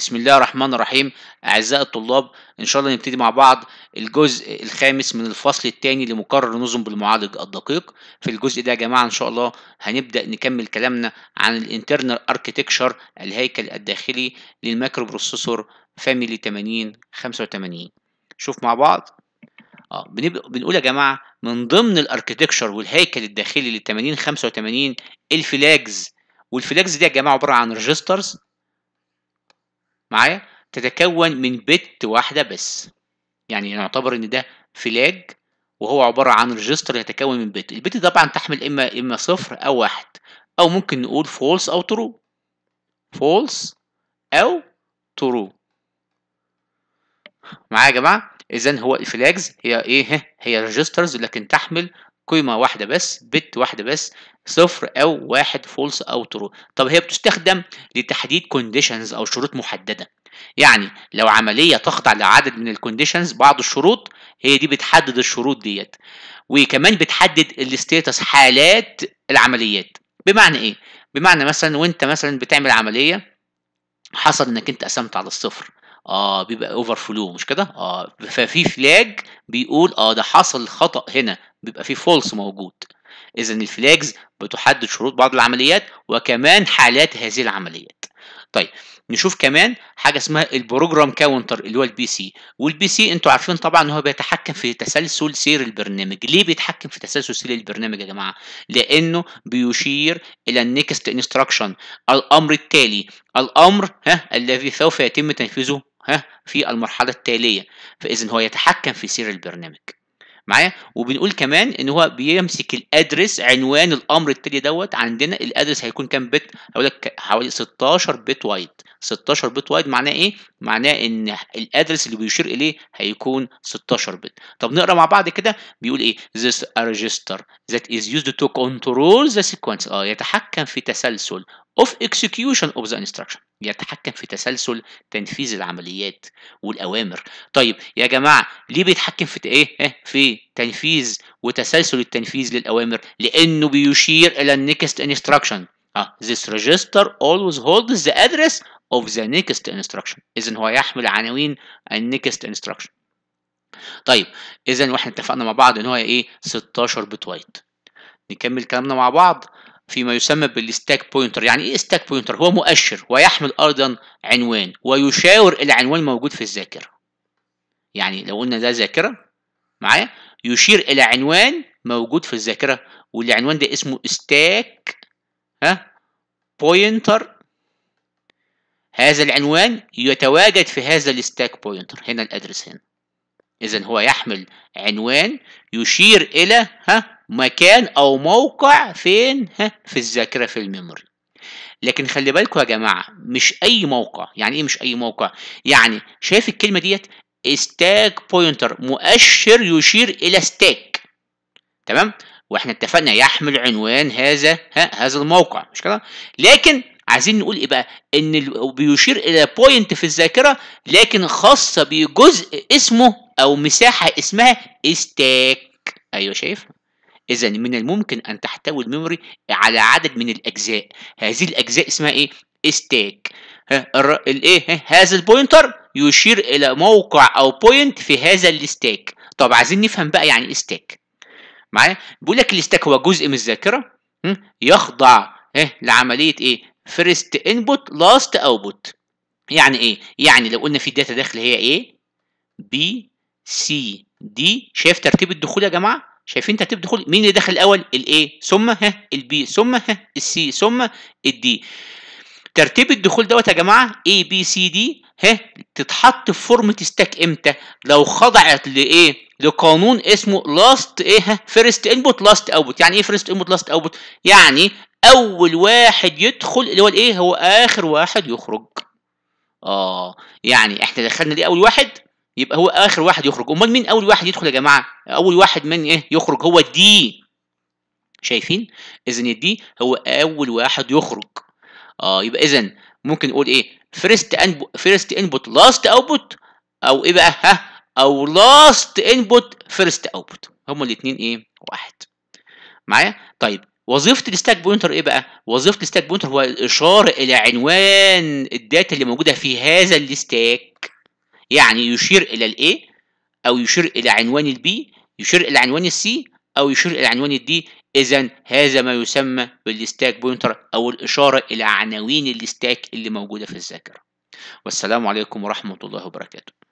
بسم الله الرحمن الرحيم أعزائي الطلاب إن شاء الله نبتدي مع بعض الجزء الخامس من الفصل الثاني لمقرر نظم بالمعالج الدقيق في الجزء ده يا جماعة إن شاء الله هنبدأ نكمل كلامنا عن الانترنال اركتكشر الهيكل الداخلي للمايكرو بروسيسور فاميلي 8085 شوف مع بعض اه بنقول يا جماعة من ضمن الاركتكشر والهيكل الداخلي لل 8085 الفلاجز والفلاجز دي يا جماعة عبارة عن ريجسترز معايا تتكون من بت واحدة بس يعني نعتبر ان ده فلاج وهو عبارة عن ريجستر يتكون من بت البت طبعا تحمل اما اما صفر او واحد او ممكن نقول فولس او ترو فولس او ترو معايا يا جماعة اذا هو الفلاجز هي ايه هي ريجسترز لكن تحمل قيمة واحدة بس بت واحدة بس صفر أو واحد فولس أو ترو طب هي بتستخدم لتحديد كونديشنز أو شروط محددة يعني لو عملية تخضع لعدد من الكونديشنز بعض الشروط هي دي بتحدد الشروط ديت وكمان بتحدد الستيتس حالات العمليات بمعنى ايه؟ بمعنى مثلا وانت مثلا بتعمل عملية حصل انك انت قسمت على الصفر اه بيبقى اوفر فلو مش كده اه ففي فلاج بيقول اه ده حصل خطا هنا بيبقى فيه فولس موجود اذا الفلاجز بتحدد شروط بعض العمليات وكمان حالات هذه العمليات طيب نشوف كمان حاجه اسمها البروجرام كاونتر اللي هو البي سي والبي سي انتوا عارفين طبعا ان هو بيتحكم في تسلسل سير البرنامج ليه بيتحكم في تسلسل سير البرنامج يا جماعه لانه بيشير الى النكست انستراكشن الامر التالي الامر ها الذي سوف يتم تنفيذه ها في المرحله التاليه فاذا هو يتحكم في سير البرنامج معايا وبنقول كمان ان هو بيمسك الادرس عنوان الامر التالي دوت عندنا الادرس هيكون كام بت هقول لك حوالي 16 بت وايد 16 بت وايد معناه ايه؟ معناه ان الادرس اللي بيشير اليه هيكون 16 بت طب نقرا مع بعض كده بيقول ايه؟ this a register that is used to control the sequence اه يتحكم في تسلسل of execution of the instruction يتحكم في تسلسل تنفيذ العمليات والاوامر طيب يا جماعه ليه بيتحكم في إيه؟, ايه في تنفيذ وتسلسل التنفيذ للاوامر لانه بيشير الى النكست انستراكشن اه this register always holds the address of the next instruction اذا هو يحمل عناوين النكست instruction طيب اذا واحنا اتفقنا مع بعض ان هو ايه 16 بت وايت نكمل كلامنا مع بعض فيما يسمى بالستاك بوينتر يعني ايه ستاك بوينتر هو مؤشر ويحمل ايضا عنوان ويشاور العنوان الموجود في الذاكره يعني لو قلنا ده ذاكره معايا يشير الى عنوان موجود في الذاكره والعنوان ده اسمه ستاك ها بوينتر هذا العنوان يتواجد في هذا الستاك بوينتر هنا الادرس هنا اذا هو يحمل عنوان يشير الى ها مكان او موقع فين ها في الذاكره في الميموري لكن خلي بالكم يا جماعه مش اي موقع يعني ايه مش اي موقع يعني شايف الكلمه ديت ستاك بوينتر مؤشر يشير الى ستاك تمام واحنا اتفقنا يحمل عنوان هذا ها هذا الموقع مش كده لكن عايزين نقول ايه بقى ان بيشير الى بوينت في الذاكره لكن خاصه بجزء اسمه او مساحه اسمها استاك ايوه شايف اذا من الممكن ان تحتوي الميموري على عدد من الاجزاء هذه الاجزاء اسمها ايه استاك الايه هذا البوينتر يشير الى موقع او بوينت في هذا الاستاك طب عايزين نفهم بقى يعني استاك إيه معايا بيقول لك الاستاك هو جزء من الذاكره يخضع إيه؟ لعمليه ايه فيرست انبوت لاست اوتبوت يعني ايه يعني لو قلنا في الداتا داخل هي ايه B C D شايف ترتيب الدخول يا جماعه شايفين ترتيب الدخول مين اللي دخل الاول الاي ثم ها البي ثم ها السي ثم الدي ترتيب الدخول دوت يا جماعه A B C D ها تتحط في فورمة ستاك امتى لو خضعت لايه لقانون اسمه لاست ايه فيرست انبوت لاست اوتبوت يعني ايه فيرست انبوت لاست اوتبوت يعني اول واحد يدخل اللي هو الايه هو اخر واحد يخرج اه يعني احنا دخلنا دي اول واحد يبقى هو اخر واحد يخرج امال مين اول واحد يدخل يا جماعه اول واحد من ايه يخرج هو الدي شايفين اذا الدي هو اول واحد يخرج اه يبقى اذا ممكن نقول ايه فيرست انبوت فيرست انبوت لاست اوتبوت او ايه بقى ها او لاست انبوت فيرست اوتبوت هما الاثنين ايه واحد معايا طيب وظيفه الستاك بوينتر ايه بقى وظيفه الستاك بوينتر هو الاشاره الى عنوان الداتا اللي موجوده في هذا الستاك يعني يشير الى الايه او يشير الى عنوان البي يشير الى عنوان السي او يشير الى عنوان الدي اذا هذا ما يسمى بالستاك بوينتر او الاشاره الى عناوين الستاك اللي موجوده في الذاكره والسلام عليكم ورحمه الله وبركاته